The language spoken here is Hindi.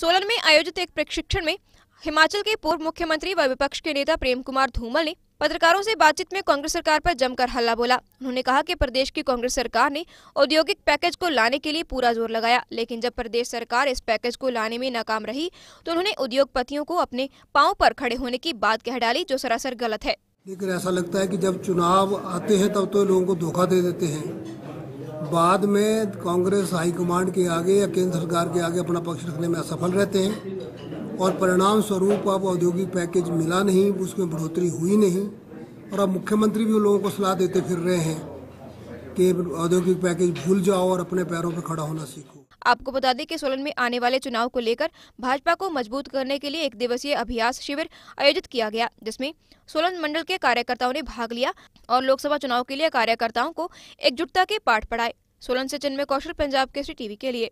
सोलन में आयोजित एक प्रशिक्षण में हिमाचल के पूर्व मुख्यमंत्री व विपक्ष के नेता प्रेम कुमार धूमल ने पत्रकारों से बातचीत में कांग्रेस सरकार पर जमकर हल्ला बोला उन्होंने कहा कि प्रदेश की कांग्रेस सरकार ने औद्योगिक पैकेज को लाने के लिए पूरा जोर लगाया लेकिन जब प्रदेश सरकार इस पैकेज को लाने में नाकाम रही तो उन्होंने उद्योगपतियों को अपने पाँव पर खड़े होने की बात कह डाली जो सरासर गलत है लेकिन ऐसा लगता है की जब चुनाव आते हैं तब तो लोगों को धोखा दे देते हैं बाद में कांग्रेस हाईकमांड के आगे या केंद्र सरकार के आगे अपना पक्ष रखने में असफल रहते हैं और परिणाम स्वरूप अब औद्योगिक पैकेज मिला नहीं उसमें बढ़ोतरी हुई नहीं और अब मुख्यमंत्री भी उन लोगों को सलाह देते फिर रहे हैं कि औद्योगिक पैकेज भूल जाओ और अपने पैरों पर खड़ा होना सीखो आपको बता दें कि सोलन में आने वाले चुनाव को लेकर भाजपा को मजबूत करने के लिए एक दिवसीय अभ्यास शिविर आयोजित किया गया जिसमें सोलन मंडल के कार्यकर्ताओं ने भाग लिया और लोकसभा चुनाव के लिए कार्यकर्ताओं को एकजुटता के पाठ पढ़ाए सोलन से चिन्मय कौशल पंजाब के सी टीवी के लिए